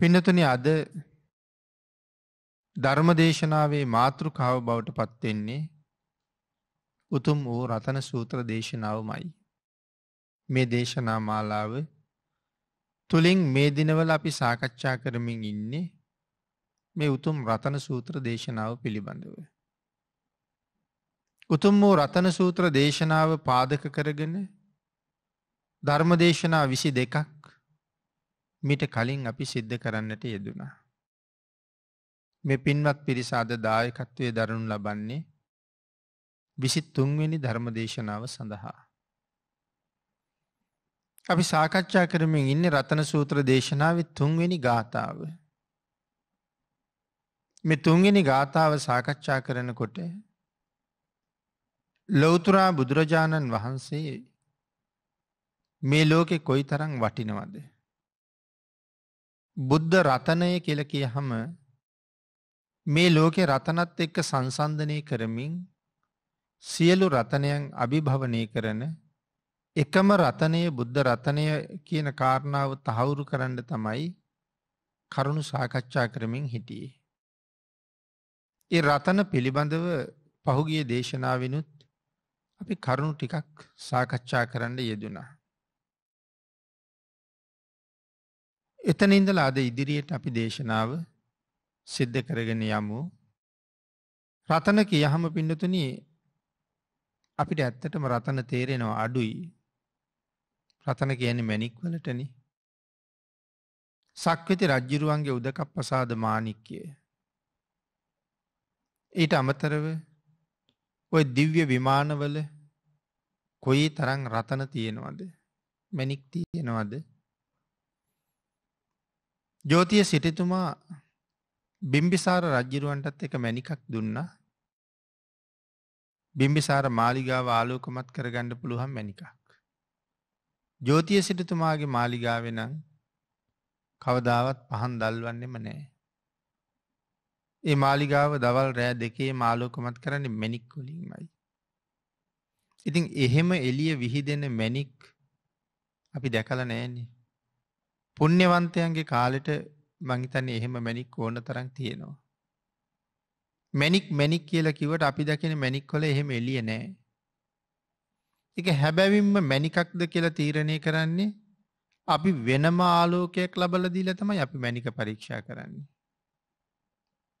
පිනතුනි අද ධර්මදේශනාවේ මාතෘකාව බවට පත්වෙන්නේ උතුම් වූ රතන සූත්‍ර දේශනාවමයි. මේ දේශනා මාලාව තුළින් මේ දිනවල අපි සාකච්ඡා කරමින් ඉන්නේ මේ උතුම් රතන සූත්‍ර දේශනාව පිළිබඳව. උතුම් වූ රතන සූත්‍ර දේශනාව පාදක කරගෙන ධර්මදේශනා විසි දෙකක් මිට කලින් අපි සිද්ධ කරන්නට යෙදුණා. මෙ පින්වත් පිරිසාද දායකත්වය දරනු ලබන්නේ විසි තුන්වෙනි ධර්මදේශනාව සඳහා. අපි සාකච්ඡා කරමින් ඉන්න රතන සූත්‍ර දේශනාව තුන්වෙනි ගාථාව. මෙ තුන්වෙනි ගාථාව සාකච්ඡා කරනකොට ලොවතුරා බුදුරජාණන් වහන්සේ මේ ලෝකෙ කොයි තරං වටිනවදේ. බුද්ධ රතනය කියල කියහම මේ ලෝකෙ රතනත් එක්ක සංසන්ධනය කරමින් සියලු රතනයන් අභිභවනය කරන එකම රතනය බුද්ධ රතනය කියන කාරණාව තහවුරු කරන්න තමයි කරුණු සාකච්ඡා කරමින් හිටියේ. ඒ රතන පිළිබඳව පහුගිය දේශනාවනුත් අපි කරුණු ටිකක් සාකච්ඡා කරන්න යෙදුනා. එතන ඉඳලා අද ඉදිරියට අපි දේශනාව සිද්ධ කරගෙන යමු. රතන කියහම පින්නතුනි අපිට ඇත්තටම රතන තේරෙනවා අඩුයි. රතන කියන්නේ මැණික් වලටනේ. සක්විති රජ්ජුරුවන්ගේ උදකප්පසාද මාණික්කය. ඊට අමතරව ওই දිව්‍ය විමානවල කොයි තරම් රතන තියෙනවද? මැණික් තියෙනවද? ජෝතිය සිටිතුමා බිම්බිසාර රජ්ජිරුවන්ටත් එක මැනිකක් දුන්නා බිම්බිසාර මාලිගාව ආලෝකමත් කරගණ්ඩ පුළුවන් මැනිකක්. ජෝතිය සිටතුමාගේ මාලිගාවෙනං කවදාවත් පහන් දල්වන්නෙම නෑ. ඒ මාලිගාව දවල් රෑ දෙකේ මාලෝකමත් කරන්න මැනික්කුලින්මයි. ඉතින් එහෙම එලිය විහිදෙන මැනික් අපි දැකල නෑනේ පුණ්‍යවන්තයන්ගේ කාලෙට මංහිතන්නේ එහෙම මැනික් ඕන තරම් තියෙනවා. මැනික් මැනික් කියලා කිවට අපි දකින මැනික් කොල එහෙම එලිය නෑ. එක හැබැවින්ම මැනිකක්ද කියලා තීරණය කරන්නේ අපි වෙනම ආලෝකයක් ලබල දීල තමයි අපි මැනික පරීක්ෂා කරන්නේ.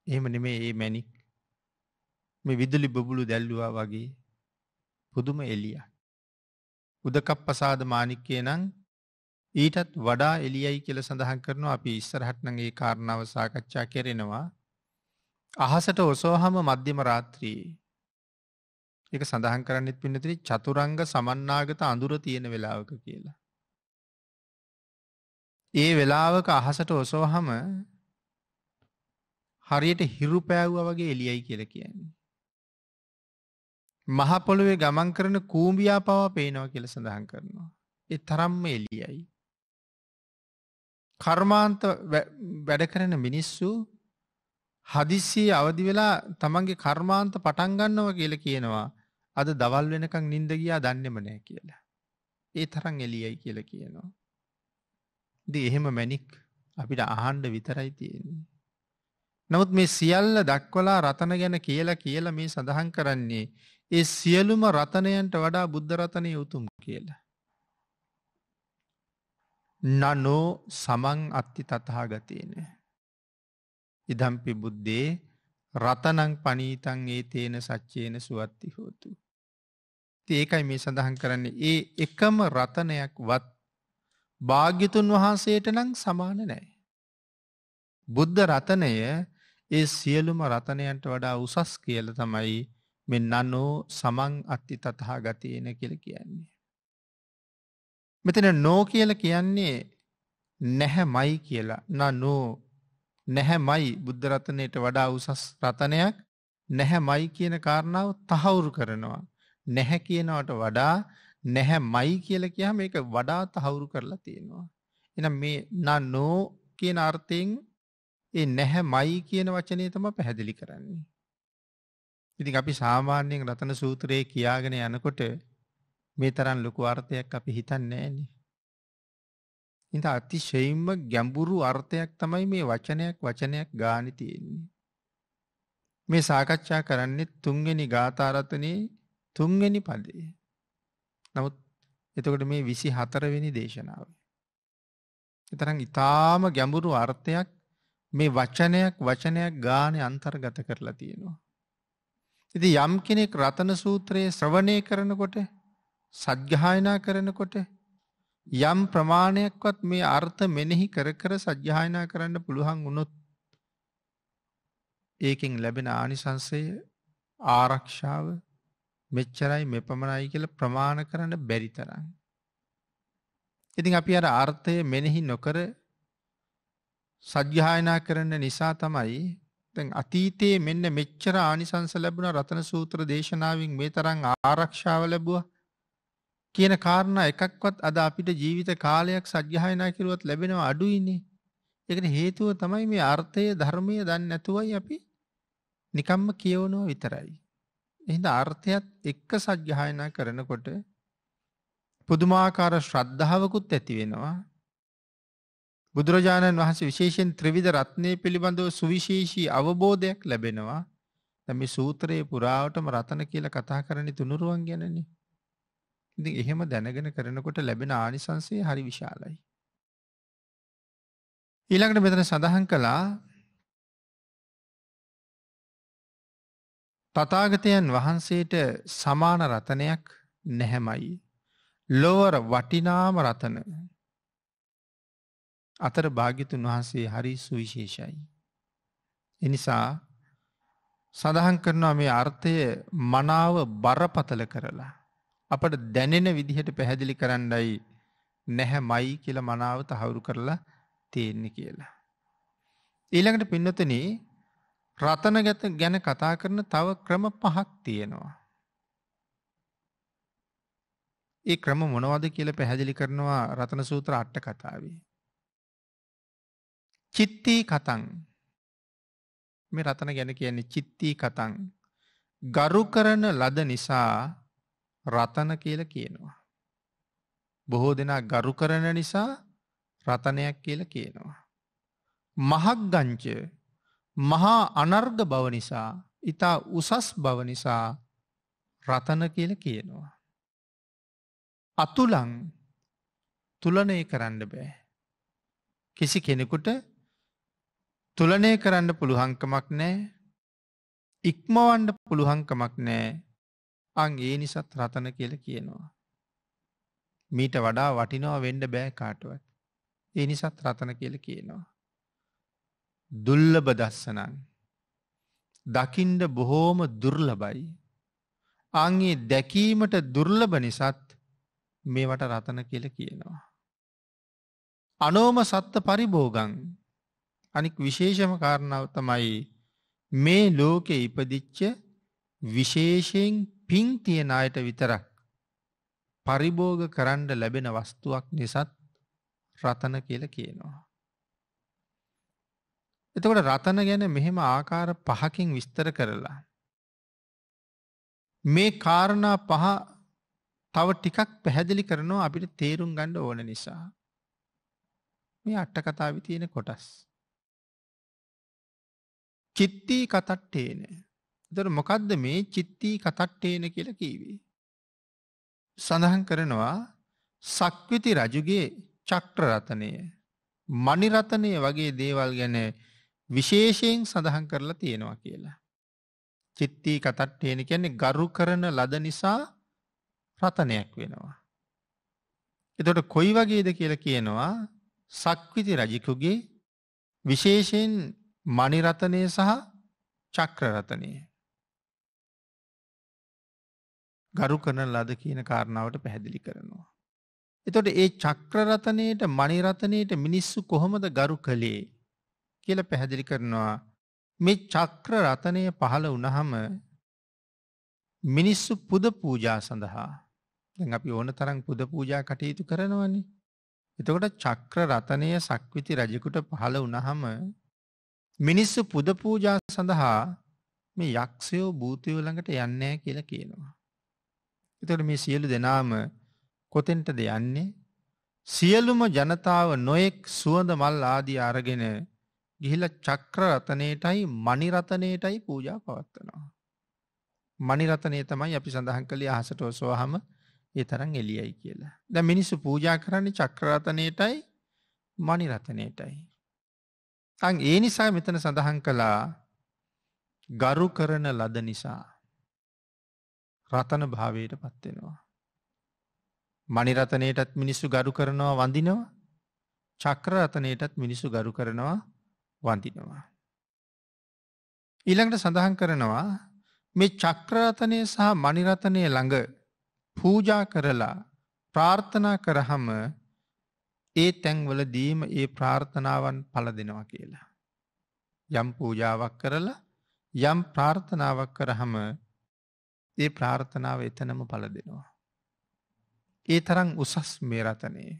එහෙම නෙමේ ඒ මැනික් මේ විදුලි බොබුලු දැල්ලුවා වගේ පුදුම එලිය. උදකප් පසාද මානික්කේ නං ඊටත් වඩා එළියයි කියලා සඳහන් කරනවා අපි ඉස්සරහට නම් ඒ කාරණාව සාකච්ඡා කරනවා. අහසට ඔසවහම මධ්‍යම රාත්‍රියේ ඒක සඳහන් කරන්නෙත් පින්නතිරි චතුරංග සමන්නාගත අඳුර තියෙන වෙලාවක කියලා. ඒ වෙලාවක අහසට ඔසෝහම හරියට හිරු පෑව්ව වගේ එලියයි කියල කියන්නේ. මහපොළුවේ ගමන් කරන කූම්බියා පවා පේනව කියල සඳහන් කරනවා. එ තරම්ම එලියයි. කර්මාන්ත වැඩ කරන මිනිස්සු හදිස්සියේ අවදි වෙලා තමන්ගේ කර්මාන්ත පටන්ගන්නව කියල කියනවා අද දවල් වෙනකං නින්ද ගියා දන්නෙම නෑ කියලා. ඒ තරන් එලියයි කියල කියනවා. ද එහෙම මැනික් අපිට අහන්ඩ විතරයි තියෙන්නේ. නමුත් මේ සියල්ල දක්වලා රතන ගැන කියලා කියලා මේ සඳහන් කරන්නේ ඒ සියලුම රතනයන්ට වඩා බුද්ධරතනය උතුම් කියලා. නනෝ සමං අත්ති තතහාගතයන. ඉදම්පි බුද්ධේ රතනං පනීතන් ඒ තේන සච්චේන සුවත්ති හෝතු. ඒකයි මේ සඳහන් කරන්නේ ඒ එකම රතනයක් වත් භාග්‍යතුන් වහන්සේට නං සමාන නෑ. බුද්ධ රතනය ඒ සියලුම රතනයන්ට වඩා උසස් කියල තමයි මෙ නනෝ සමං අත්ති තතහා ගතයන කියල කියන්නේ. මෙතන නෝ කියල කියන්නේ නැහැ මයි කියලා නා නෝ නැහැ මයි බුද්ධරතනයට වඩා උසස් රතනයක් නැහැ මයි කියන කාරණාව තහවුරු කරනවා. නැහැ කියනවට වඩා නැහැ මයි කියල කියහම මේක වඩා තහවුරු කරලා තියෙනවා. එනම් මේ නෝ කියන අර්ථයෙන් ඒ නැහැ මයි කියන වචනය තම පැහැදිලි කරන්නේ. ඉතින් අපි සාමාන්‍යයෙන් රතන සූත්‍රයේ කියාගෙන යනකොට මේ තරන් ලොකු අර්ථයක් අපි හිතන්නේ නෑනේ. ඉත අතිශයින්ම ගැඹුරු අර්ථයක් තමයි මේ වචනයක් වචනයක් ගානි තියෙන්නේ. මේ සාකච්ඡා කරන්නේ තුන්වෙනි ගාථාරතනයේ තුන්වෙනි පදේ. නමුත් එතකොට මේ 24 වෙනි දේශනාව. ඒතරම් ඊටාම ගැඹුරු අර්ථයක් මේ වචනයක් වචනයක් ගානේ අන්තර්ගත කරලා තියෙනවා. ඉතින් යම් කෙනෙක් රතන සූත්‍රයේ ශ්‍රවණය කරනකොට සද්ඝායනා කරනකොට යම් ප්‍රමාණයක්වත් මේ අර්ථ මෙනෙහි කර කර සජ්‍යායනා කරන්න පුළුවන් වුණොත් ඒකෙන් ලැබෙන ආනිසංසය ආරක්ෂාව මෙච්චරයි මෙපමණයි කියල ප්‍රමාණ කරන්න බැරි තරන්න. ඉතින් අපි අර අර්ථය මෙනෙහි නොකර සජ්‍යායනා කරන්න නිසා තමයි අතීතයේ මෙන්න මෙච්චර ආනිසංස ලැබුණ රතන සූත්‍ර දේශනාවෙන් මේ තරන් ආරක්ෂාව ලැබුව කියන කාරණා එකක්වත් අද අපිට ජීවිත කාලයක් සජ්‍යහායනා කිරුවත් ලැබෙනවා අඩුයිනේ. ඒකට හේතුව තමයි මේ අර්ථය ධර්මය දන්නේ නැතුවයි අපි නිකම්ම කියවනවා විතරයි. එහෙනම් අර්ථයත් එක්ක සජ්‍යහායනා කරනකොට පුදුමාකාර ශ්‍රද්ධාවකුත් ඇති වෙනවා. බුදුරජාණන් වහන්සේ විශේෂයෙන් ත්‍රිවිධ රත්නය පිළිබඳව සුවිශේෂී අවබෝධයක් ලැබෙනවා. දැන් මේ සූත්‍රයේ පුරාවටම රතන කියලා කතා කරන්නේ තුනුරුවන් ගැනනේ. ඉතින් එහෙම දැනගෙන කරනකොට ලැබෙන ආනිසංසය හරි විශාලයි. ඊළඟට මෙතන සඳහන් කළා තථාගතයන් වහන්සේට සමාන රතනයක් නැහැමයි. ලොවර වටිනාම රතන අතර භාගිතුන් වහන්සේ හරි සුවිශේෂයි. එනිසා සඳහන් කරනවා මේ අර්ථය මනාව බරපතල කරලා. අපට දැනෙන විදිහට පැහැදිලි කරන්නයි නැහැ මයි කියලා මනාව තහවුරු කරලා තියෙන්නේ කියලා. ඊළඟට පින්නතන රතනගත ගැන කතා කරන තව ක්‍රම පහක් තියෙනවා. ඒ ක්‍රම මොනවද කියල පැහැදිලි කරනවා රතන සූත්‍ර අට්ට කතාවේ. චිත්තී කතන් මේ රතන ගැන කියන්නේ චිත්තී කතන් ගරු කරන ලද නිසා රතන කියල කියනවා. බොහෝ දෙනා ගරු කරන නිසා රතනයක් කියල කියනවා. මහක්ගංච මහා අනර්ග බව නිසා ඉතා උසස් බව නිසා රතන කියල කියනවා. අතුලං තුලනය කරන්න බෑ. කිසි කෙනෙකුට තුලනය කරන්න පුළුහංකමක් නෑ ඉක්මවන්ඩ පුළුහංකමක් නෑ අං ඒ නිසත් රතන කියල කියනවා. මීට වඩා වටිනවා වෙන්ඩ බෑ කාටුවත්. ඒ නිසත් රතන කියල කියනවා. දුල්ලබ දස්සනං. දකිින්ඩ බොහෝම දුර්ලබයි. අංගේ දැකීමට දුර්ලබ නිසත් මේවට රතන කියල කියනවා. අනෝම සත්ත පරිභෝගං අනික් විශේෂම කාරණාව තමයි මේ ලෝකෙ ඉපදිච්ච විශේෂයෙන් පින් තියෙන අයට විතරක් පරිභෝග කරන්න ලැබෙන වස්තුවක් නිසත් රතන කියල කියනවා. එතකොට රතන ගැන මෙහෙම ආකාර පහකින් විස්තර කරලා. මේ කාරණා පහ තව ටිකක් පැහැදිලි කරනවා අපිට තේරුම් ගණ්ඩ ඕන නිසා. මේ අට්ට කතාවි තියෙන කොටස්. චිත්තී කතට්ටේනෑ. දර මොකක්ද මේ චිත්තී කතට්ටේන කියල කීවේ. සඳහන් කරනවා සක්විති රජුගේ චක්ටරරතනය මනිරතනය වගේ දේවල් ගැන විශේෂයෙන් සඳහන් කරලා තියෙනවා කියලා. චිත්තී කතට්ටේන කියන්නේ ගරු කරන ලද නිසා රතනයක් වෙනවා. එතොට කොයි වගේද කියල කියනවා සක්විති රජිකුගේ විශේෂයෙන් මනිරතනය සහ චක්‍රරතනය. ගරු කරන ලද කියන කාරණාවට පැහැදිලි කරනවා. එතොට ඒ චක්‍රරතනයට මනිරතනයට මිනිස්සු කොහොමද ගරු කළේ කියල පැහැදිලි කරනවා මේ චක්‍ර රතනය පහළ වනහම මිනිස්සු පුද පූජා සඳහා දැන් අපි ඕන තරම් පුද පූජා කටයුතු කරනවන්නේ. එතකොට චක්‍ර රතනය සක්විති රජකුට පහළ වනහම මිනිස්සු පුද පූජා සඳහා මේ යක්ෂයෝ භූතයෝ ළඟට යන්නෑ කියලා කියනවා. එතකොට මේ සියලු දෙනාම කොතෙන්ටද යන්නේ සියලුම ජනතාව නොයෙක් සුවඳ මල් ආදී අරගෙන ගිහිල චක්‍ර රතනයටයි මනිරතනයටයි පූජා පවත්වනවා. මනිරතනය තමයි අපි සඳහන් කළේ අහසට ඔසෝහම ඒ තරම් එලියයි කියලා. දැන් මිනිස්සු පූජා කරන්නේ චක්‍රරතනයටයි මනිරතනයටයි. අන් ඒ නිසා මෙතන සඳහන් කළා ගරු කරන ලද නිසා රතන භාවයට පත්වෙනවා. මනිරතනයටත් මිනිස්සු ගරු කරනවා වඳිනවා චක්‍රරතනයටත් මිනිස්සු ගරු කරනවා වඳිනවා. ඊළඟට සඳහන් කරනවා මේ චක්‍රරතනය සහ මනිරතනය ළඟ පූජා කරලා ප්‍රාර්ථනා කරහම ඒ තැන්වල දීම ඒ ප්‍රාර්ථනාවන් පල දෙනවා කියලා. යම් පූජාවක් කරලා යම් ප්‍රාර්ථනාවක් කරහම ඒ ප්‍රාර්ථනාව එතනම පල දෙනවා. ඒ තරං උසස් මේ රතනයේ.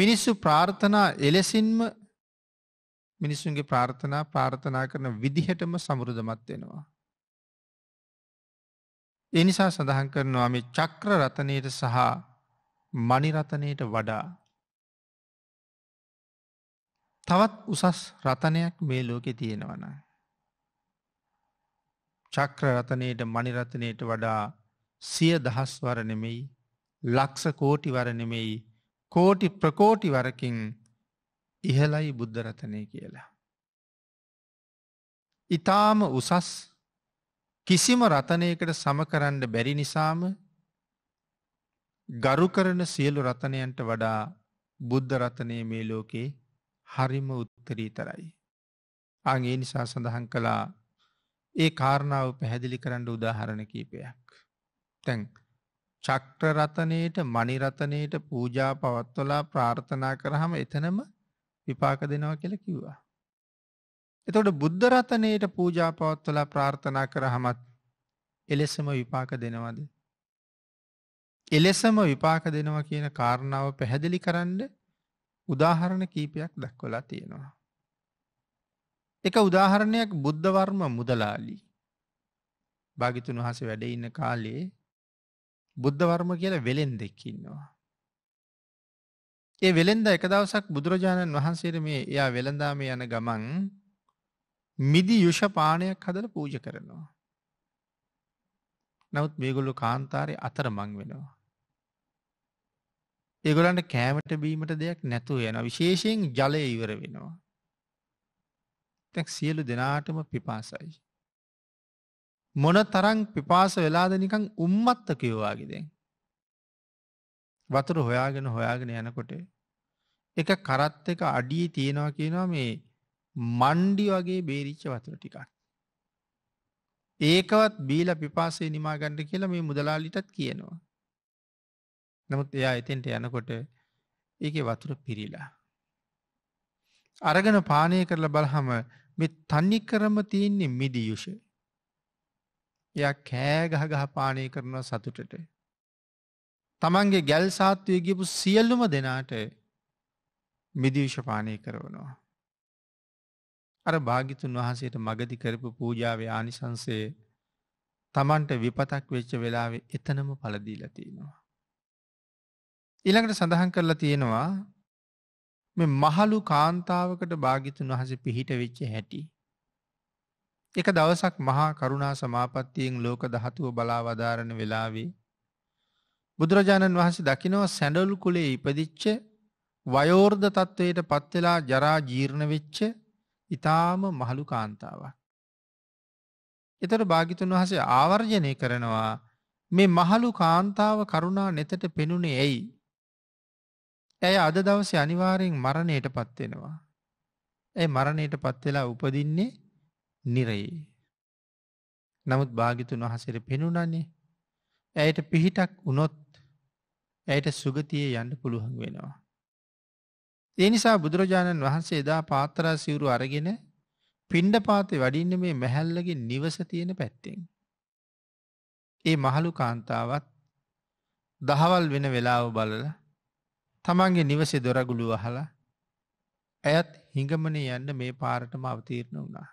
මිනිස්සු ප්‍රාර්ථනා එලෙසින්ම මිනිස්සුන්ගේ ප්‍රාර්ථනා ප්‍රාර්ථනා කරන විදිහටම සමුරුදමත් වෙනවා. එනිසා සඳහන් කරනවා මේ චක්‍ර රතනයට සහ මනිරතනයට වඩා. තවත් උසස් රතනයක් මේ ලෝකෙ තියෙනවනයි. චක්‍රරතනයට මනිරතනයට වඩා සිය දහස්වර නෙමෙයි ලක්ස කෝටිවර නෙමෙයි කෝටි ප්‍රකෝටිවරකින් ඉහලයි බුද්ධරතනය කියලා. ඉතාම උසස් කිසිම රතනයකට සමකරන්න බැරි නිසාම ගරු කරන සියලු රතනයන්ට වඩා බුද්ධ රතනය මේ ලෝකේ හරිම උත්තරීතරයි. අගේ නිසා සඳහන් කළා ඒ කාරණාව පැහැදිලි කරන්න උදාහරණ කීපයක්. තැන් චක්‍රරතනයට මනිරතනයට පූජා පවත්වලා ප්‍රාර්ථනා කරහම එතනම විපාක දෙනවා කියලා කිව්වා. එතකොට බුද්ධ රතනයට පූජා පවත්වලා ප්‍රාර්ථනා කරහමත් එලෙසම විපාක දෙනවද? එලෙසම විපාක දෙනවා කියන කාරණාව පැහැදිලි කරන්න උදාහරණ කීපයක් දක්වලා තියෙනවා. එක උදාහරණයක් බුද්ධවර්ම මුදලාලි භාගිතුන් වහස වැඩඉන්න කාලේ බුද්ධවර්ම කියල වෙලෙන් දෙක්කින්නවා. ඒ වෙළෙන්ද එක දවසක් බුදුරජාණන් වහන්සේට මේ එයා වෙළඳාම යන ගමන් මිදි යුෂපානයක් හදල පූජ කරනවා. නවත් මේගොල්ලු කාන්තාරය අතර මං වෙනවා. ඒගොලන්ට කෑමට බීමට දෙයක් නැතුව යන විශේෂයෙන් ජලය ඉවර වෙනවා. දැක් සියලු දෙනාටම පිපාසයි. මොන තරං පිපාස වෙලාද නිකං උම්මත්ත කිව්වාගෙදෙන්. වතුර හොයාගෙන හොයාගෙන යනකොට එක කරත් එක අඩිය තියෙනවා කියනවා මේ මණ්ඩි වගේ බේරිච්ච වතුර ටිකක්. ඒකවත් බීල පිපාසේ නිමාගණ්ඩ කියලා මේ මුදලාලිටත් කියනවා. නමුත් එයා එතෙන්ට යනකොට ඒක වතුර පිරිලා. අරගෙන පානය කරලා බලහම මේ තනි කරම තියන්නේ මිදියුෂ. එය කෑ ගහ ගහ පානය කරනවා සතුටට. තමන්ගේ ගැල් සාත්වය ගිපු සියල්ලුම දෙනාට මිදිවිෂපානය කරවනවා. අර භාගිතුන් වහන්සේට මගදි කරපු පූජාවේ ආනිසන්සේ තමන්ට විපතක් වෙච්ච වෙලාවේ එතනම පලදී ලතියෙනවා. ඉළඟට සඳහන් කරලා තියෙනවා මහලු කාන්තාවකට භාගිතුන් වහස පිහිට වෙච්ච හැටි. එක දවසක් මහා කරුණා සමාපත්තියෙන් ලෝක දහතුව බලා වදාරණ වෙලාවේ. බුදුරජාණන් වහස දකිනව සැඩලු කුලේ ඉපදිච්ච වයෝර්ධ තත්ත්වයට පත්වෙලා ජරා ජීර්ණ වෙච්ච ඉතාම මහළු කාන්තාවක්. එතට භාගිතුන් වහසේ ආවර්ජනය කරනවා මේ මහළු කාන්තාව කරුණා නෙතට පෙනුනේ ඇයි ඇය අද දවසේ අනිවාරයෙන් මරණයට පත්වෙනවා. ඇ මරණයට පත්වෙලා උපදින්නේ නිරයි. නමුත් භාගිතුන් වහසර පෙනුනන්නේ ඇයට පිහිටක් වනොත් ඇයට සුගතියේ යන්න පුළුවන් වෙනවා. ඒ නිසා බුදුරජාණන් වහන්සේ එදා පාතරා සිවුරු අරගෙන පිණ්ඩ පාතේ වඩින්න මේ මැහැල්ලගේ නිවස තියෙන පැත්තෙන්. ඒ මහළු කාන්තාවත් දහවල් වෙන වෙලාව බලලා තමන්ගේ නිවසේ දොරගුළු අහලා ඇයත් හිඟමන යන්න මේ පාරටම අවතීරණ වුණා.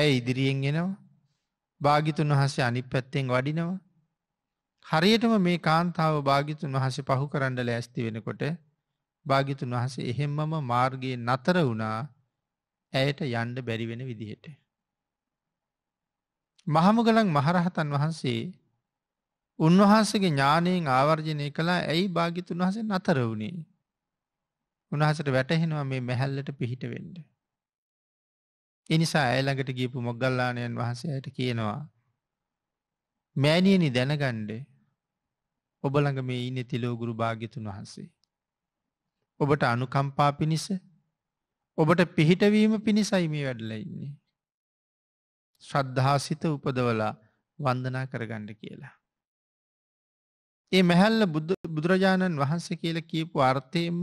ඇය ඉදිරියෙන් එනවා භාගිතුන් වහසේ අනි පැත්තෙන් වඩිනවා. හරියටම මේ කාන්තාව භාගිතුන් වහසේ පහු කරන්න ලෑස්ති වෙනකොට භාගිතුන් වහසේ එහෙම්මම මාර්ගයේ නතර වුණා ඇයට යන්ඩ බැරිවෙන විදිහට. මහමුගලන් මහරහතන් වහන්සේ උන්වහන්සගේ ඥානයෙන් ආවර්ජනය කලා ඇයි භාගිතුන් වහසේ නතර වුණේ. උන්හසට වැටහෙනවා මේ මැහැල්ලට පිහිට වෙන්ඩ. එනිසා ඇළඟට ගීපු මොග්ගල්ලානයන් වහන්සේයට කියනවා. මෑනියනි දැනගණ්ඩ ඔබළඟ මේ ඉන්න තිලෝගුරු භාගිතුන් වහන්සේ. ඔබට අනුකම්පා පිණිස ඔබට පිහිටවීම පිණිසයි මේ වැඩල ඉන්නේ. ශ්‍රද්ධාසිත උපදවලා වන්දනා කරගණ්ඩ කියලා. ඒ මැහැල්ල බුදුරජාණන් වහන්සේ කියල කියපු අර්ථයෙන්ම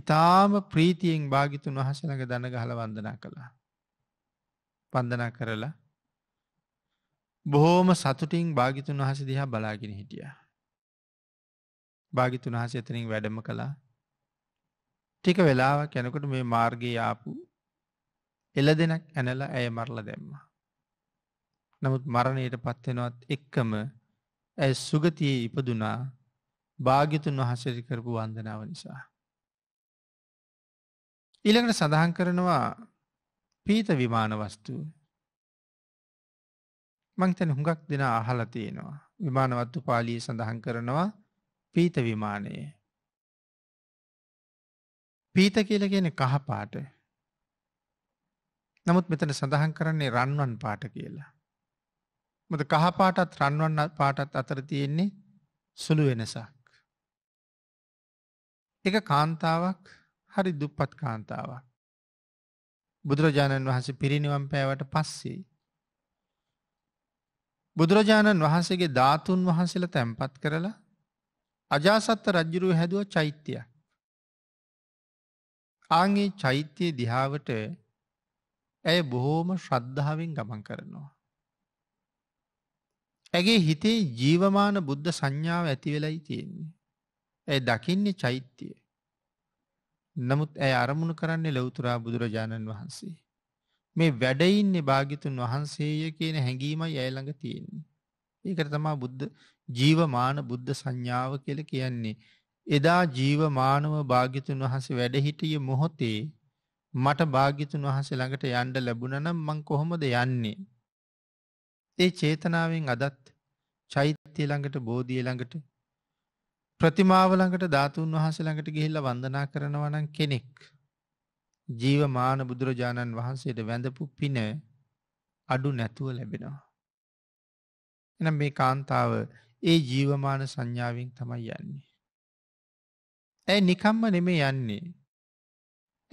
ඉතාම ප්‍රීතියෙන් භාගිතුන් වහසනක දන ගහල වන්දනා කළා. පන්දනා කරලා බොහෝම සතුටින් භාගිතුන් වහස දිහා බලාගෙන හිටිය. භාගිතුන් වහස එතනින් වැඩම කළා ටික වෙලාව කැනකොට මේ මාර්ගය ආපු එල දෙනක් ඇනලා ඇය මරල දැම්මා. නමුත් මරණයට පත්වෙනවත් එක්කම ඇ සුගතියේ ඉපදුනා භාගිතුන් වහසරි කරපු වන්දනාව නිසා. ඊළඟට සඳහන් කරනවා පීත විමාන වස්තුූ මංතැන හුඟක් දෙෙන අහල තියෙනවා විමානවත්තු පාලී සඳහන් කරනවා පීත විමානයේ. පීත කියල කියන කහපාට නමුත් මෙතන සඳහන් කරන්නේ රන්වන් පාට කියලා. මද කහපාටත් රන්වන්න පාටත් අතර තියෙන්නේ සුළු වෙනසක්. එක කාන්තාවක් හරි දුප්පත් කාන්තාවක්. බුදුරජාණන් වහන්සේ පිරිනිවම් පෑවට පස්සේ. බුදුරජාණන් වහන්සේගේ ධාතුන් වහන්සේල තැන්පත් කරලා අජාසත්ත රජ්ජුරුව හැදුව චෛත්‍යයක්. ආගේ චෛත්‍යය දිහාවට ඇය බොහෝම ශ්‍රද්ධාවෙන් ගමන් කරනවා. ඇගේ හිතේ ජීවමාන බුද්ධ සංඥාව ඇතිවෙලයි තියෙන්නේ. ඇය දකින්නේ චෛත්‍යය. නමුත් ඇය අරමුණු කරන්නේ ලොවතුරා බුදුරජාණන් වහන්සේ. මේ වැඩයින්නේ භාගිතුන් වහන්සේය කියන හැඟීමයි ඇයළඟ තියෙන්නේ. ඒකට තමා බුද්ධ ජීවමාන බුද්ධ සංඥාව කියල කියන්නේ. එදා ජීවමානව භාගිතුන් වහසේ වැඩහිටිය මොහොතේ මට භාගිතුන් වහසේ ළඟට යන්ඩ ලැබුණනම් මං කොහොමද යන්නේ. ඒ චේතනාවෙන් අදත් චෛත්‍ය ළඟට බෝධිය ළඟට ප්‍රතිමාව ළඟට ධාතුන් වහන්සේ ළඟට ගිහිල්ලා වන්දනා කරනවා නම් කෙනෙක් ජීවමාන බුදුරජාණන් වහන්සේට වැඳපු පින අඩු නැතුව ලැබෙනවා. එනම් මේ කාන්තාව ඒ ජීවමාන සංඥාවෙන් තමයි යන්නේ. ඇ නිකම්ම නෙමේ යන්නේ.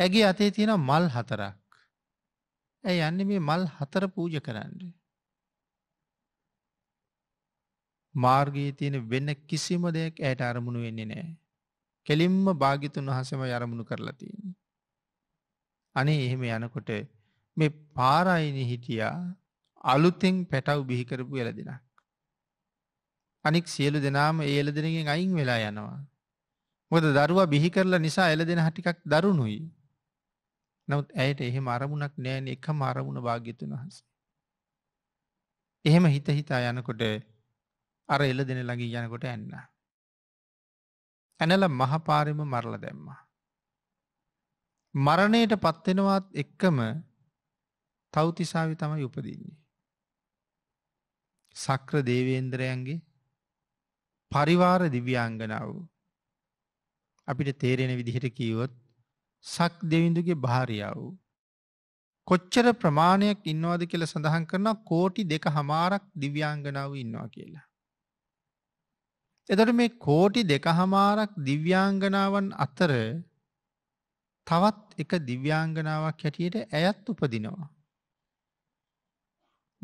ඇගේ අතේ තියෙන මල් හතරක්. ඇ යන්නේ මේ මල් හතර පූජ කරන්නේ. මාර්ගයේ තියෙන වෙන කිසිම දෙයක් ඇයට අරමුණු වෙන්නේ නෑ. කෙලින්ම භාගිතුන් වහසම අරමුණු කරලා තියෙන. අනේ එහෙම යනකොට මේ පාරයින හිටියා අලුතෙන් පැටව් බිහිකරපු එලදිනක්. අනික් සියලු දෙනාම ඒ එලදිනකින් අයින් වෙලා යනවා. මොකද දරුවා බිහි කරලා නිසා එලදින හටිකක් දරුණුයි. නමුත් ඇයට එහෙම අරමුණක් නෑන එකම අරමුණ භාග්‍යතුන් වහන්සේ. එහෙම හිත හිතා යනකොට අර එල දෙන ළඟින් යනකොට ඇන්න. ඇනල මහපාරම මරල දැම්මා. මරණයට පත්වෙනවත් එක්කම තවතිසාවි තමයි උපදින්නේ. සක්‍ර දේවේන්ද්‍රයන්ගේ පරිවාර දිව්‍යාංගනාව අපිට තේරෙන විදිහට කීවොත් සක් දෙවිඳුගේ භාරියාව. කොච්චර ප්‍රමාණයක් ඉන්නවාද කියල සඳහන් කරන කෝටි දෙක හමාරක් දිව්‍යාංගනාව ඉන්නවා කියලා. එතට මේ කෝටි දෙකහමාරක් දිව්‍යාංගනාවන් අතර තවත් එක දිව්‍යාංගනාවක් හැටියට ඇයත් උපදිනවා.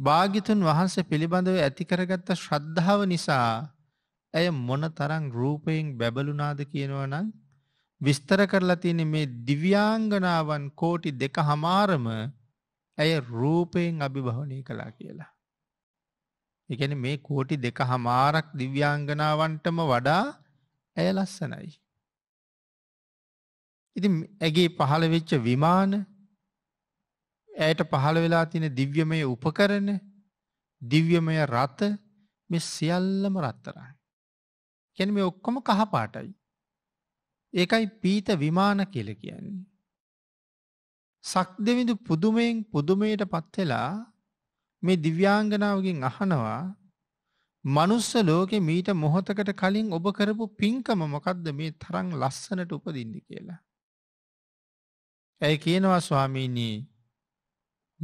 භාගිතුන් වහන්සේ පිළිබඳව ඇතිකරගත්ත ශ්‍රද්ධාව නිසා ඇය මොන තරං රූපයෙන් බැබලුනාද කියනවනම් විස්තර කරලා තියෙන මේ දිව්‍යාංගනාවන් කෝටි දෙක හමාරම ඇය රූපයෙන් අභිභවනය කලා කියලා. එකන මේ කෝටි දෙක හමාරක් දිව්‍යාංගනාවන්ටම වඩා ඇය ලස්සනයි. ඉති ඇගේ පහළ වෙච්ච විමාන ඇයට පහළ වෙලා තින දිව්‍යමය උපකරන දිව්‍යමය රථ මෙ සියල්ලම රත්තරයි. කැන මේ ඔක්කොම කහපාටයි. ඒකයි පීත විමාන කියල කියන්නේ. සක් දෙවිඳු පුදුමයෙන් පුදුමයට පත්වෙලා මේ දිව්‍යාංගනාවගෙන් අහනවා මනුස්ස ලෝකෙ මීට මොහොතකට කලින් ඔබ කරපු පින්කම මොකක්ද මේ තරං ලස්සනට උපදින්න කියලා. ඇයි කියනවා ස්වාමීනී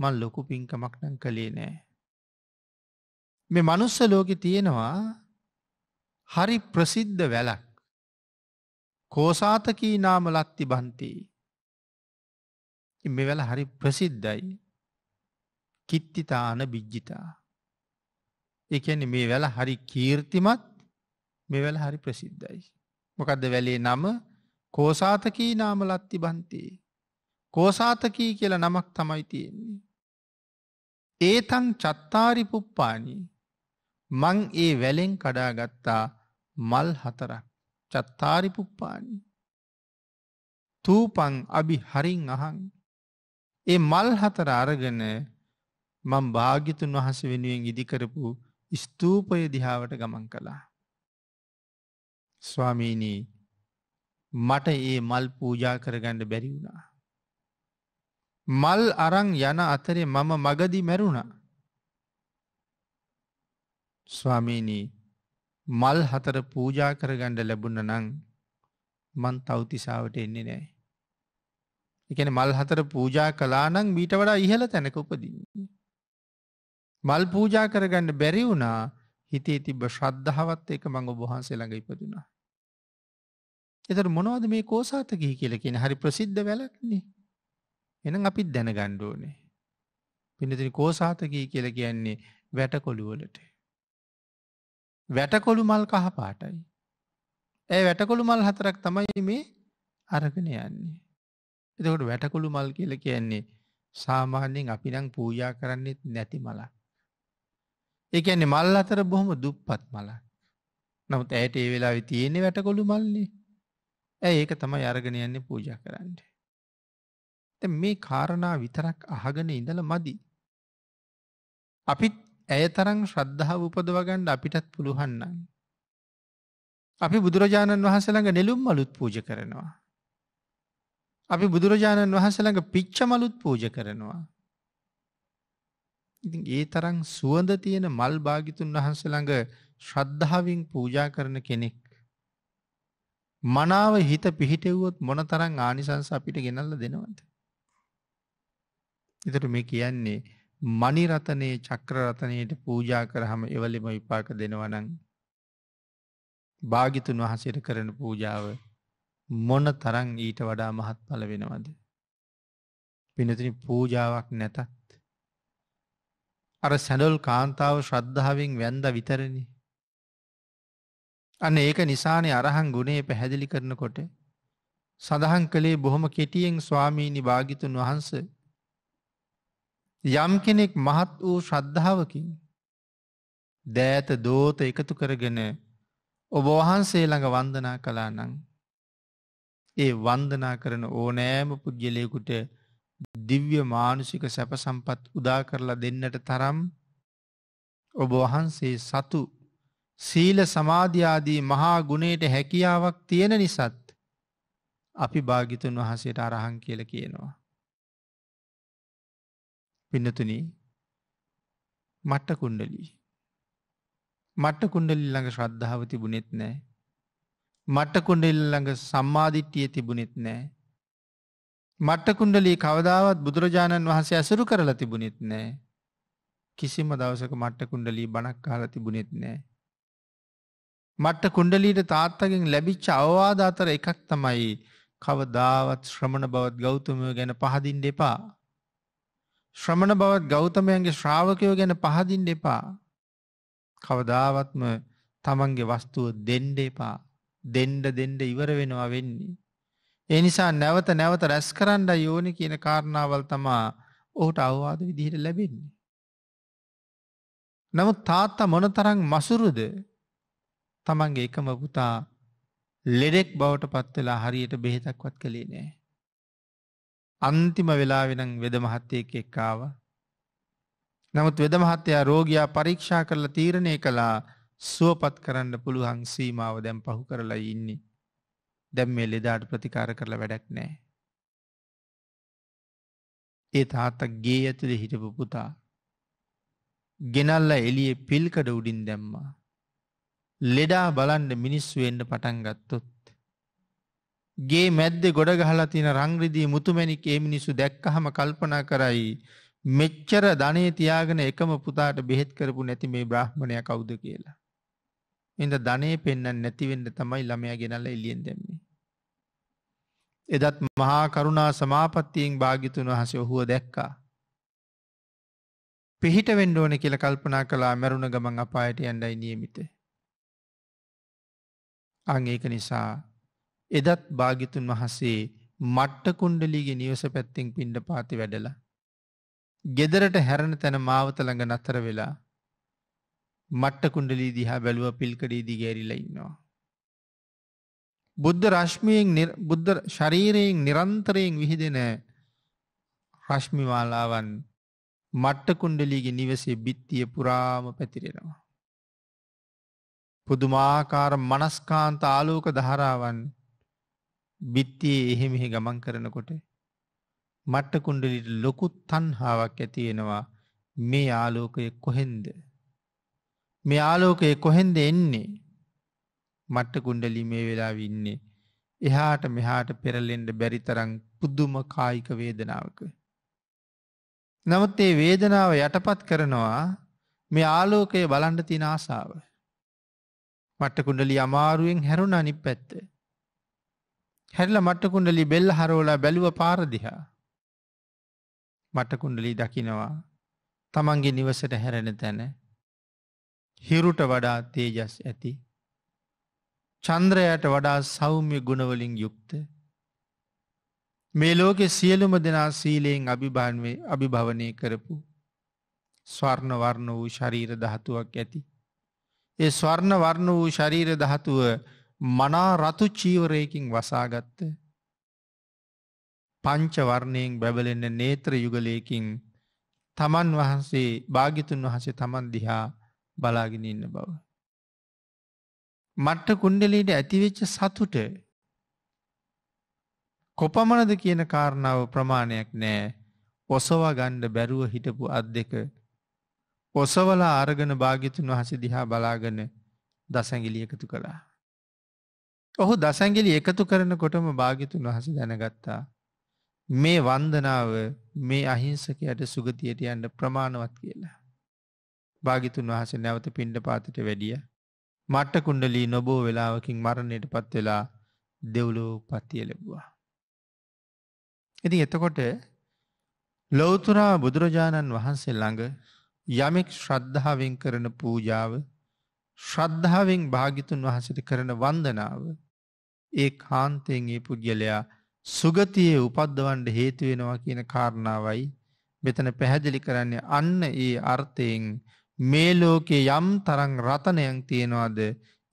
මල් ලොකු පින්කමක් නම් කළේ නෑ. මේ මනුස්ස ලෝකෙ තියෙනවා හරි ප්‍රසිද්ධ වැලක් කෝසාතකී නාම ලත්ති බන්තිී. මෙවැල හරි ප්‍රසිද්ධයි. කිත්තිතාන බිජ්ජිතා. එකන මේ වැල හරි කීර්තිමත් මෙවැල හරි ප්‍රසිද්ධයි. මොකදද වැලේ නම කෝසාතකී නාම ලත්ති බන්තේ. කෝසාතකී කියල නමක් තමයි තියෙන්නේ. ඒතන් චත්තාරි පුප්පානී මං ඒ වැලෙන් කඩාගත්තා මල් හතරක් චත්තාරි පුප්පානී. තූපං අභි හරින් අහන්. ඒ මල් හතර අරගෙන මං භාගිතුන් වහස වෙනුවෙන් ඉදිකරපු ස්තූපය දිහාවට ගමන් කළා. ස්වාමීනී මට ඒ මල් පූජා කරගණ්ඩ බැරි වුණා. මල් අරං යන අතරේ මම මගදි මැරුණ. ස්වාමීනී මල් හතර පූජා කරගණ්ඩ ලැබුණ නං මන් තවතිසාාවට එන්නේ නෑ. එකන මල් හතර පූජා කලානං මීට වඩා ඉහල තැනක උපදින්නේ. මල් පූජා කරගන්න බැරි වුණා හිතේ තිබ ශ්‍රද්ධාවත් එක මං ඔබහන්සේ ළඟ ඉපදුනා. එතට මොනවද මේ කෝසාතකහි කියලකෙන හරි ප්‍රසිද්ධ වැලක්නේ එනම් අපිත් දැනගණ්ඩෝනේ. පිනතින කෝසාතකී කියල කියන්නේ වැටකොළුවලට. වැටකොළු මල් කහපාටයි. ඇ වැටකොළු මල් හතරක් තමයි මේ අරගෙන යන්නේ. එතකොට වැටකොළු මල් කියල කියන්නේ සාමාන්‍යයෙන් අපි නං පූජා කරන්නෙත් නැති මලක්. එකන්නේ මල් අතර බොහොම දුප්පත් මල. නමුත් ඇයට ඒ වෙලා තියෙන්නේ වැටකොළු මල්ලි. ඇ ඒක තමයි අරගෙන යන්නේ පූජ කරන්න. මේ කාරණා විතරක් අහගෙන ඉඳල මදි. අපිත් ඇය තරං ශ්‍රද්ධාව උපදවගන්න අපිටත් පුළුහන්නන්. අපි බුදුරජාණන් වහසළඟ නෙළුම් මලුත් පූජ කරනවා. අපි බුදුරජාණන් වහසළඟ පිච්ච මලුත් පූජ කරනවා. ඉතින් ඒ තරම් සුවඳ තියෙන මල් භාගිතුන් වහන්සේ ළඟ ශ්‍රද්ධාවෙන් පූජා කරන කෙනෙක් මනාව හිත පිහිටෙව්වොත් මොනතරම් ආනිසංස අපිට ගෙනල්ලා දෙනවද? ඊට මේ කියන්නේ මණි රතනේ චක්‍ර රතනේට පූජා කරාම එවලෙම විපාක දෙනවා නම් භාගිතුන් වහන්සේට කරන පූජාව මොනතරම් ඊට වඩා මහත්ඵල වෙනවද? පින්නතින් පූජාවක් නැතත් අර සැඩොල් කාන්තාව ශ්‍රද්ධාවෙන් වැන්ද විතරණ. අන්න ඒක නිසානය අරහන් ගුණේ පැහැදිලි කරනකොට සඳහන් කළේ බොහොම කෙටියෙන් ස්වාමීණි භාගිතුන් වහන්ස යම් කෙනෙක් මහත් වූ ශ්‍රද්ධාවකින් දෑත දෝත එකතු කරගෙන ඔබ වහන්සේ ළඟ වන්දනා කලා නං ඒ වන්දනා කරන ඕනෑම පුද්ගලයකුට දිව්‍ය මානුසික සැප සම්පත් උදා කරලා දෙන්නට තරම් ඔබ වහන්සේ සතු සීල සමාධ්‍යයාදී මහා ගුණයට හැකියාවක් තියෙන නිසත් අපි භාගිතුන් වහන්සේට අරහන් කියල කියනවා. පින්නතුන මට්ට කුණ්ඩලී. මට්ට කුණ්ඩලි ළඟ ශ්‍රද්ධාව තිබුණෙත් නෑ. මට්ට කුණ්ඩෙල් ළඟ සම්මාධිට්ටිය තිබුණෙත් නෑ මට්ටකුණ්ඩලී කවදාවත් බුදුරජාණන් වහන්සේ ඇසුරු කරලා තිබුණෙත් නෑ. කිසිම දවසක මට්ටකුණ්ඩලී බණක් කාලා තිබුණෙත් නෑ. මට්ට කුණ්ඩලීට තාත්තගෙන් ලැබිච්ච අවවාද අතර එකක් තමයි කවදාවත් ශ්‍රමණ බවත් ගෞතමය ගැන පහදින් දෙපා. ශ්‍රමණ බවත් ගෞතමයන්ගේ ශ්‍රාවකයෝ ගැන පහදින් දෙපා. කවදාවත්ම තමන්ගේ වස්තුව දෙන්ඩ එපා දෙන්ඩ දෙන්ඩ ඉවර වෙනවා වෙන්නේ. ඒ නිසා නැවත නැවත රැස් කරන්න යෝනි කියන කාරණාවල් තමා ඔහුට අවවාද විදිහට ලැබෙන්නේ. නමුත් තාත්තා මොනතරං මසුරුද තමන්ගේ එකම පුතා ලෙඩෙක් බවට පත්වෙලා හරියට බෙහෙතක්වත් කළේ නෑ. අන්තිම වෙලා වෙනං වෙද මහත්තයක එක්කාව. නමුත් වෙද මහත්තයා රෝගයා පරීක්ෂා කරලා තීරණය කළා සුවපත් කරන්න පුළුවන් සීමාව දැම් පහු කරලා ඉන්නේ. දැම් මේ ලෙදාට ප්‍රතිකාර කරලා වැඩක් නෑ. ඒ තාත්තක් ගේ ඇතුළෙ හිටපු පුතා. ගෙනල්ල එළිය පිල්කඩ උඩින් දැම්මා. ලෙඩා බලන්ඩ මිනිස්සුවෙන්ට පටන් ගත්තොත්. ගේ මැද්දෙ ගොඩගහලා තින රංග්‍රදී මුතුමැනික් ඒ මිනිසු දැක්කහම කල්පනා කරයි මෙච්චර ධනය තියාගෙන එකම පුතාට බෙහෙත් කරපු නැති මේ බ්‍රහ්මණය කවුද කියලා. එඳ ධනේ පෙන්න්න නැතිවෙන්න තමයි ළමය ගෙනල්ල එලියෙන් දැම්මේ. එදත් මහා කරුණා සමාපත්තියෙන් භාගිතුන් වහස ඔහුව දැක්කා. පිහිට වෙන්ඩෝන කියල කල්පනා කලා මැරුණ ගමන් අපායට යන්ඩයි නියමිත. අං ඒක නිසා එදත් භාගිතුන් වහසේ මට්ට කුන්්ඩලීගේ නිවස පැත්තිං පින්ඩ පාති වැඩලා. ගෙදරට හැරණ තැන මාවත ළඟ නතර වෙලා මට්ට කුණ්ඩලී දිහා බැලුව පිල්කඩී දිගැරිලා ඉන්නවා. බුද්ධ රශ්මියෙන් බුද්ධ ශරීරයෙන් නිරන්තරයෙන් විහිදෙන රශ්මිමාලාවන් මට්ටකුණ්ඩලීගේ නිවසේ බිත්තිය පුරාම පැතිරෙනවා. පුදුමාකාර මනස්කාන්ත ආලෝක දහරාවන් බිත්තියේ එහෙමෙහි ගමන් කරනකොට මට්ටකුණ්ඩලිට ලොකුත් තන්හාාවක් ඇතියෙනවා මේ ආලෝකය කොහෙන්ද මේ ආලෝකය කොහෙන්ද එන්නේ මට්ට කුණ්ඩලි මේ වෙලා වින්නේ. එහාට මෙහාට පෙරලෙන්ඩ බැරිතරං පුද්දුම කායික වේදනාවක. නමුත් ඒ වේදනාව යටපත් කරනවා මේ ආලෝකයේ බලන්ඩ තින ආසාාව. මට්ටකුණඩලි අමාරුවෙන් හැරුණ අනි පැත්ත. හැල්ල මට්ටකුණඩලි බෙල්ල හරෝලා බැලුව පාරදිහා. මටකුණඩලි දකිනවා තමන්ගේ නිවසට හැරෙන තැන හිරුට වඩා තේජස් ඇති චන්ද්‍රයට වඩා සෞම්‍ය ගුණවලින් යුක්ත මේ ලෝකෙ සියලුම දෙනා සීලයෙන් අභිභාන්වේ අභිභවනය කරපු ස්වර්ණ වර්ණ වූ ශරීර දහතුවක් ඇති. ඒ ස්වර්ණ වර්ණ වූ ශරීර දහතුව මනා රතු චීවරයකින් වසාගත්ත පංචවර්ණයෙන් බැබලෙන්න නේත්‍ර යුගලයකින් තමන් වහන්සේ භාගිතුන් වහසේ තමන් දිහා බලාගෙන ඉන්න බව. මට්ට කුන්්ඩලීට ඇතිවෙච්ච සතුට කොපමණද කියන කාරණාව ප්‍රමාණයක් නෑ ඔසවා ගණ්ඩ බැරුව හිටපු අත් දෙක ඔසවලා අරගන භාගිතුන් වහස දිහා බලාගන දසැගිලි එකතු කළා. ඔහු දසැගිලි එකතු කරන කොටම භාගිතුන් වහස දැනගත්තා. මේ වන්දනාව මේ අහිංසකයට සුගතියට යන්ට ප්‍රමාණවත් කියලා. භාගිතුන් වහස නැවත පිණ්ඩ පාතට වැඩිය මට්ට කුණ්ඩලී නොබෝ වෙලාවකින් මරණයට පත් වෙලා දෙව්ලෝ පත්තිය ලැබවා. ඉති එතකොට ලෝතුරා බුදුරජාණන් වහන්සේ ළඟ යමෙක් ශ්‍රද්ධාවෙන් කරන පූජාව ශ්‍රද්ධාවෙන් භාගිතුන් වහසට කරන වන්දනාව ඒ කාන්තයෙන්ගේ පුද්ගලයා සුගතියේ උපද්දවන්ඩ හේතුවෙනවා කියන කාරණාවයි මෙතන පැහැදිලි කරන්නේ අන්න ඒ අර්ථයෙන් මේ ලෝකේ යම් තරම් රතනයන් තියෙනවාද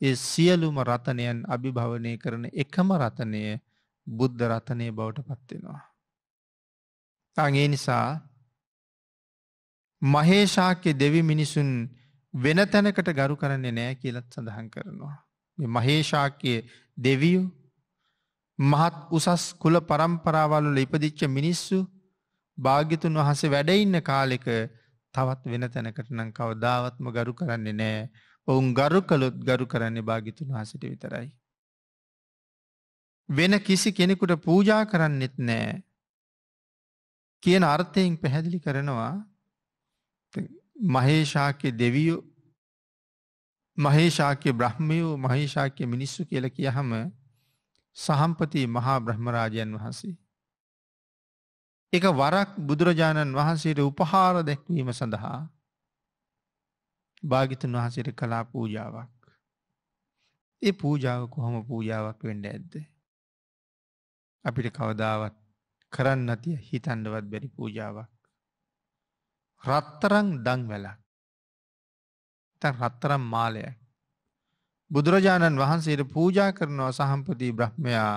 ඒ සියලුම රතනයන් අභිභවනය කරන එකම රතනය බුද්ධ රතනය බවට පත්වෙනවා. තගේ නිසා මහේෂාක්‍ය දෙවි මිනිසුන් වෙන තැනකට ගරු කරන්නේ නෑ කියලත් සඳහන් කරනවා. මහේෂාක්‍ය දෙවියු මහත් උසස් කුල පරම්පරාවල්ල ඉපදිච්ච මිනිස්සු භාගිතුන් වහසේ වැඩඉන්න කාලෙක තවත් වෙන තැනකට නම් කවදාවත්ම ගරු කරන්නේ නෑ ඔවුන් ගරු කළොත් ගරු කරන්නේ භාගිතුන් වහසට විතරයි. වෙන කිසි කෙනෙකුට පූජා කරන්නෙත් නෑ කියන අර්ථයෙන් පැහැදිලි කරනවා මහේෂාක්‍ය දෙවියෝ මහේෂාක්‍ය බ්‍රහ්මයෝ මහේෂාක්‍ය මිනිස්සු කියල කියහම සහම්පති මහා බ්‍රහ්මරාජයන් වහන්සේ එක වරක් බුදුරජාණන් වහන්සේට උපහාර දැක්වීම සඳහා භාගිතන් වහන්සේට කලා පූජාවක්. ඒ පූජාව කොහොම පූජාවක් වෙන්ඩ ඇද්ද. අපිට කවදාවත් කරන්න තිය හිතන්ඩවත් බැරි පූජාවක්. රත්තරං දං වෙලක්. රත්තරම් මාලය. බුදුරජාණන් වහන්සේට පූජා කරනවා සහම්පති බ්‍රහ්මයා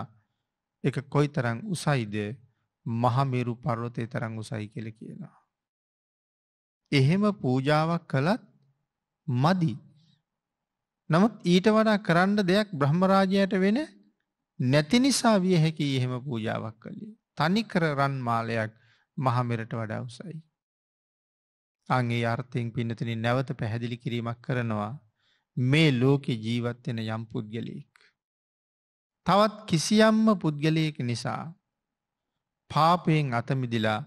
එක කොයි තරං උසයිද මහමේරු පර්වතය තරං උසයි කියල කියනවා. එහෙම පූජාවක් කළත් මදි. නමුත් ඊට වඩා කරන්න දෙයක් බ්‍රහ්මරාජයට වෙන නැති නිසා විය හැකි එහෙම පූජාවක් කළේ. තනි කර රන් මාලයක් මහමෙරට වඩා උසයි. අගේ අර්ථයෙන් පින්නතින නැවත පැහැදිලි කිරීමක් කරනවා මේ ලෝකෙ ජීවත්වෙන යම් පුද්ගලයෙක්. තවත් කිසියම්ම පුද්ගලයෙක් නිසා පාපයෙන් අතමිදිලා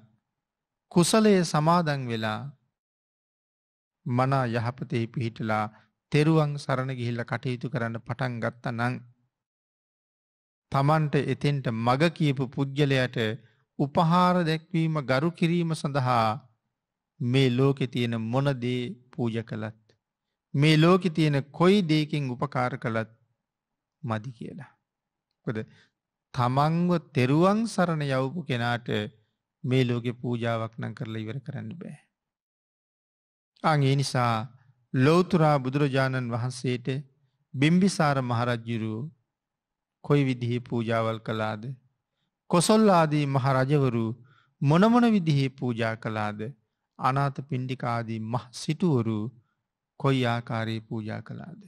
කුසලයේ සමාදන් වෙලා මනා යහපතෙහි පිහිටලා තෙරුවන් සරණ ගිහිල්ල කටයුතු කරන්න පටන් ගත්ත නං තමන්ට එතෙන්ට මග කියපු පුද්ගලයට උපහාර දැක්වීම ගරු කිරීම සඳහා මේ ලෝකෙ තියෙන මොනදේ පූජ කළත්. මේ ලෝකෙ තියෙන කොයි දේකින් උපකාර කළත් මදි කියලා. කොද තමන්ව තෙරුවන් සරණ යවපු කෙනාට මේ ලෝකෙ පූජාවක් නම් කරලා ඉවර කරන්න බෑ. අගේ නිසා ලෝතුරා බුදුරජාණන් වහන්සේට බිම්බිසාර මහරජ්ජුරු කොයි විදිහි පූජාවල් කලාද. කොසොල්ලාදී මහරජවරු මොනමොන විදිහේ පූජා කලාද අනාත පින්ඩිකාදී මහ සිටුවරු කොයි ආකාරයේ පූජා කලාද.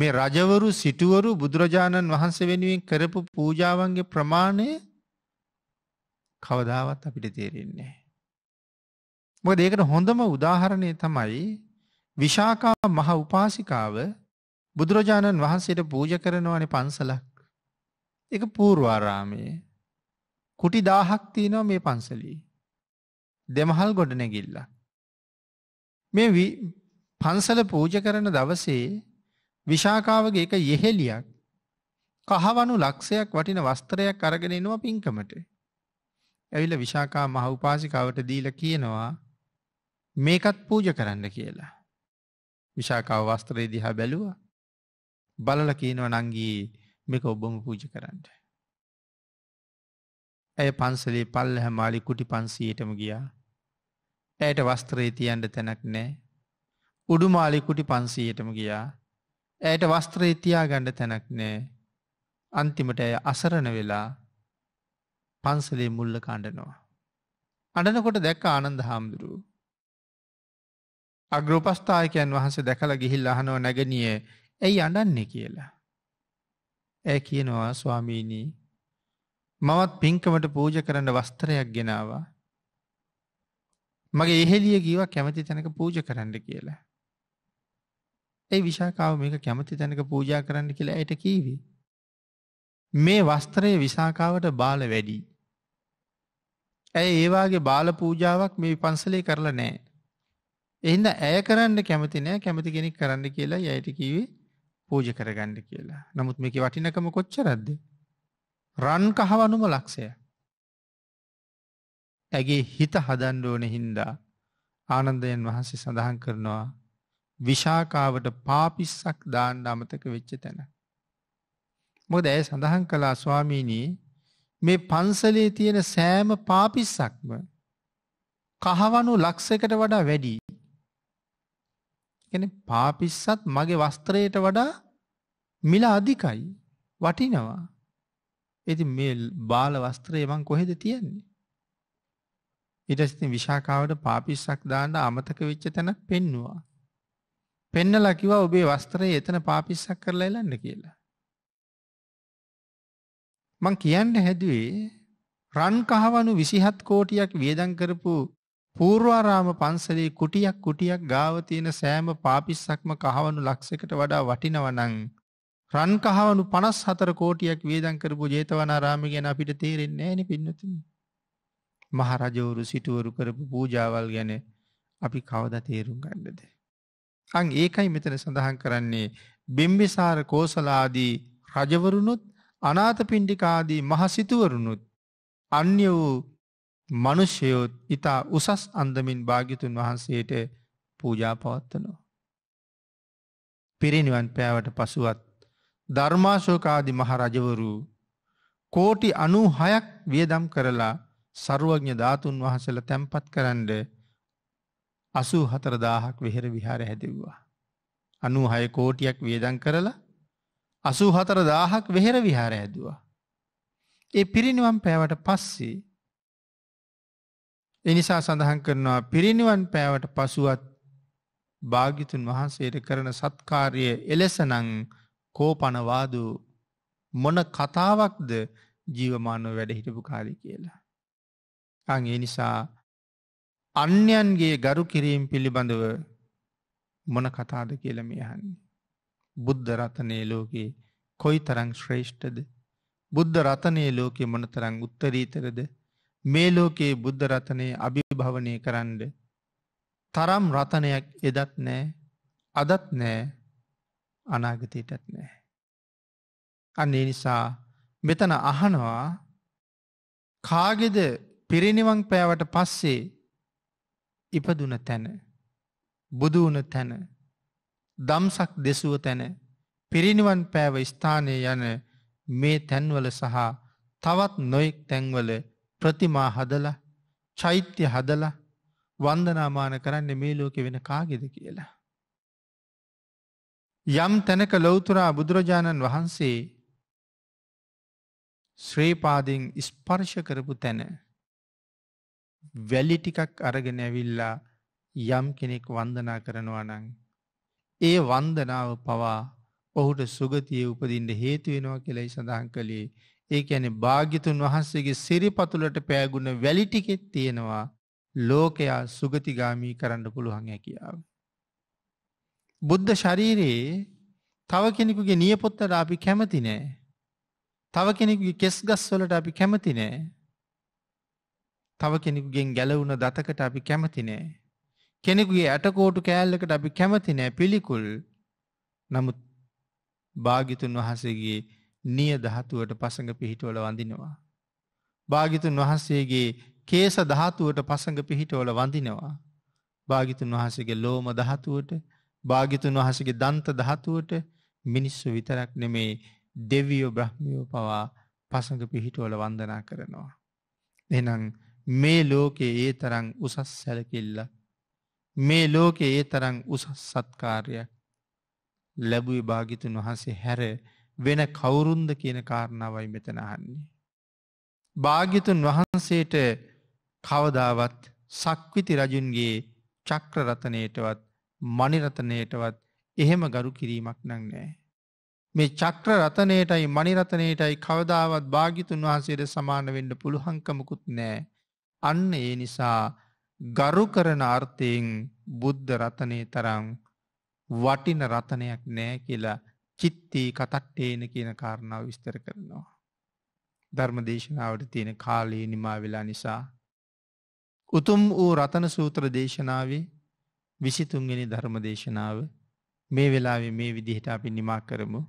මේ රජවරු සිටුවරු බුදුරජාණන් වහන්සේ වෙනුවෙන් කරපු පූජාවන්ගේ ප්‍රමාණය කවදාවත් අපිට තේරෙන්නේ. මොක දෙකට හොඳම උදාහරණය තමයි විශාකා මහ උපාසිකාව බුදුරජාණන් වහන්සේට පූජ කරනවන පන්සලක්. එක පූර්වාරාමයේ කුටි දාහක් තියනව මේ පන්සලී. දෙමහල් ගොඩ නැගිල්ල. මේ පන්සල පූජ කරන දවසේ විශාකාවගේ එක යෙහෙලියක් කහවනු ලක්ෂයක් වටින වස්ත්‍රයක් අරගෙන එනවා පින්කමට. ඇවිල්ල විශාකා මහ උපාසිකාවට දීලා කියනවා මේකත් පූජ කරන්න කියලා. විශාකාව වස්ත්‍රයේ දිහා බැලුවා. බලල කියනව නංගී මේක ඔබම පූජ කරන්න. ඇය පන්සලේ පල්ලහ මාලි කුටි පන්සීයටම ගියා. ඇයට වස්ත්‍රයේ තියන්ට තැනක් නෑ. උඩුමාලි කුටි පන්සීයටම ගියා ඇයට වස්ත්‍රයේ තියාගණ්ඩ තැනක් නෑ අන්තිමට ඇය අසරණ වෙලා පන්සලේ මුල්ල කණ්ඩනවා. අඩනකොට දැක්ක ආනන්ද හාමුදුරු. අග්‍රෝපස්ථායකයන් වහන්සේ දැකළ ගිහිල් අහනෝ නැගනිය ඇයි අඩන්නේ කියලා. ඇ කියනවා ස්වාමීණී මවත් පින්කමට පූජ කරන්න වස්ත්‍රයක් ගෙනවා. මගේ එහෙලිය ගීව කැමති තැනක පූජ කරන්න කියලා. ඒ විශාකාව මේක කැමති තැනක පූජා කරන්න කියලා ඇයට කීවී. මේ වස්ත්‍රයේ විසාකාවට බාල වැඩි. ඇය ඒවාගේ බාල පූජාවක් මේ පන්සලේ කරලා නෑ. එහින්ද ඇය කරන්න කැමති නෑ කැමති කෙනෙක් කරන්න කියලා ඇයට කිවේ පූජ කරගන්න කියලා. නමුත් මේක වටිනකම කොච්චරද්ද. රන් කහවනුම ලක්ෂය. ඇගේ හිත හදන්ඩ ඕන හින්දා ආනන්දයන් වහන්සේ සඳහන් කරනවා විශාකාවට පාපිස්සක් දාන්න අමතක වෙච්ච තැන. මොද ඇය සඳහන් කලා ස්වාමීනී මේ පන්සලේ තියෙන සෑම පාපිස්සක්ම කහවනු ලක්සකට වඩා වැඩී. එන පාපිස්සත් මගේ වස්ත්‍රයට වඩා මිල අධිකයි වටිනවා. ඇති මේ බාල වස්ත්‍රය මං කොහෙද තියෙන්නේ. ඉටස්ති විශාකාවට පාපිස්සක් දාන්න අමතක වෙච්ච තැනක් පෙන්නවා. පෙන්නලා කිව්වා ඔබේ වස්ත්‍රයේ එතන පාපිස්සක් කරලා එලන්න කියලා. මං කියන්න හැදුවේ රන් කහවණු 27 කෝටියක් වියදම් කරපු පූර්වාරාම පන්සලේ කුටියක් කුටියක් ගාව තියෙන සෑම පාපිස්සක්ම කහවණු ලක්ෂයකට වඩා වටිනවනම් රන් කහවණු 54 කෝටියක් වියදම් කරපු ජේතවනාරාමය ගැන අපිට තේරෙන්නේ නැහෙනි පින්නතුනි. මහරජවරු සිටවරු කරපු පූජාවල් ගැන අපි කවදා තේරුම් ගන්නද? අං ඒකයි මෙතන සඳහන් කරන්නේ බිම්බිසාර කෝසලාදී රජවරුණුත් අනාත පින්ඩිකාදී මහසිතුවරුණුත් අන්‍ය වූ මනුෂ්‍යයොත් ඉතා උසස් අන්දමින් භාගිතුන් වහන්සේට පූජා පවත්වනවා. පිරිනිවන් පෑවට පසුවත් ධර්මාශෝකාදි මහරජවරු කෝටි අනු හයක් වියදම් කරලා සරුවඥ ධාතුන් වහසල තැන්පත් කරන්ඩ අසූ හතරදාහක් වෙහෙර විහාර හැදව්වා. අනු හය කෝටියක් වියදන් කරලා අසූ හතර දාහක් වෙහෙර විහාර ඇදවා. ඒ පිරිනිවන් පෑවට පස්සේ එනිසා සඳහන් කරනවා පිරිනිවන් පෑවට පසුවත් භාගිතුන් වහන්සේට කරන සත්කාරය එලෙසනං කෝපනවාදූ මොන කතාවක්ද ජීවමානව වැඩ හිටපු කාලි කියලා. අං ඒ නිසා අන්‍යන්ගේ ගරු කිරීම් පිළිබඳව මොන කතාද කියලම යහන්නේ. බුද්ධ රතනය ලෝකයේ කොයි තරං ශ්‍රේෂ්ඨද. බුද්ධ රතනය ලෝකෙ මොන තරං උත්තරීතරද මේ ලෝකයේ බුද්ධ රතනය අභිභවනය කරන්න. තරම් රතනයක් එදත් නෑ අදත් නෑ අනාගතයටත් නෑ. අන්නේ නිසා මෙතන අහනවා කාගෙද පිරිනිවන් පෑවට පස්සේ ඉපදුන තැන බුදුවන තැන දම්සක් දෙසුව තැන පිරිනිවන් පෑව ස්ථානය යන මේ තැන්වල සහ තවත් නොයෙක් තැන්වල ප්‍රතිමා හදල චෛත්‍ය හදල වන්දනාමාන කරන්න මේ ලෝකෙ වෙන කාගෙද කියලා. යම් තැනක ලොවතුරා බුදුරජාණන් වහන්සේ ශ්‍රීපාදිං ස්පර්ශ කරපු තැන වැලි ටිකක් අරගෙන ඇවිල්ලා යම් කෙනෙක් වන්දනා කරනවා නම් ඒ වන්දනාව පවා ඔහුට සුගතිය උපදින්ට හේතු වෙනවා කියලා සඳහන් කළේ ඒ ඇන භාගිතුන් වහන්සේගේ සිරිපතුලට පෑගුණ වැලිටිකෙත් තියෙනවා ලෝකයා සුගතිගාමී කරන්න පුළුවන් හැකියාව. බුද්ධ ශරීරයේ තව කෙනෙකුගේ නියපොත්තට අපි කැමති නෑ. තව කෙනෙකුගේ කෙස් ගස් වලට අපි කැමති නෑ. තව කෙනෙකුගෙන් ගැලවුණ දතකට අපි කැමතිනෑ. කෙනෙකුගේ ඇටකෝටු කෑල්ලකට අපි කැමතිනෑ පිළිකුල් නමුත් භාගිතුන් වහසේගේ නිය දහතුවට පසඟ පිහිටවල වඳිනවා. භාගිතුන් වහන්සේගේ කේස දහතුවට පසඟ පිහිටවල වඳිනවා. භාගිතුන් වහසගේ ලෝම දහතුවට භාගිතුන් වහසගේ දන්ත දහතුවට මිනිස්සු විතරක් නෙමේ දෙවියෝ බ්‍රහ්මියෝ පවා පසඟ පිහිටවල වන්දනා කරනවා. එනම් මේ ලෝකයේ ඒ තරං උසස් සැලකිල්ල මේ ලෝකයේ ඒ තරං උසස් සත්කාරයක් ලැබුයි භාගිතුන් වහන්සේ හැර වෙන කවුරුන්ද කියන කාරණාවයි මෙතනහන්නේ. භාගිතුන් වහන්සේට කවදාවත් සක්විති රජුන්ගේ චක්‍රරතනයටවත් මනිරතනයටවත් එහෙම ගරු කිරීමක් නං නෑ. මේ චක්‍ර රතනයටයි මනිරතනයටයි කවදාවත් භාගිතුන් වහන්සේට සමාන වෙන්න පුළහංකමකුත් නෑ අන්න ඒ නිසා ගරු කරන අර්ථයෙන් බුද්ධ රතනය තරම් වටින රතනයක් නෑ කියලා චිත්තී කතට්ටේන කියන කාරණාව විස්තර කරනවා. ධර්ම දේශනාවට තියෙන කාලයේ නිමා වෙලා නිසා. උතුම් වූ රතන සූත්‍ර දේශනාවේ විසිතුන්ගෙන ධර්ම දේශනාව මේ වෙලාවේ මේ විදිහට අපි නිමා කරමු